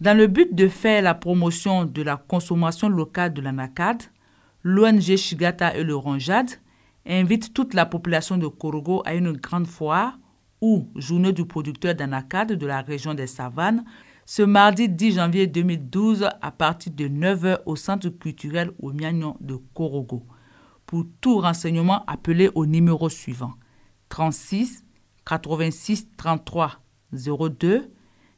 Dans le but de faire la promotion de la consommation locale de l'anacade, l'ONG Shigata et le Ronjad invitent toute la population de Korogo à une grande foire ou journée du producteur d'anacade de la région des savanes ce mardi 10 janvier 2012 à partir de 9h au centre culturel au Miagnon de Korogo. Pour tout renseignement, appelez au numéro suivant 36 86 33 02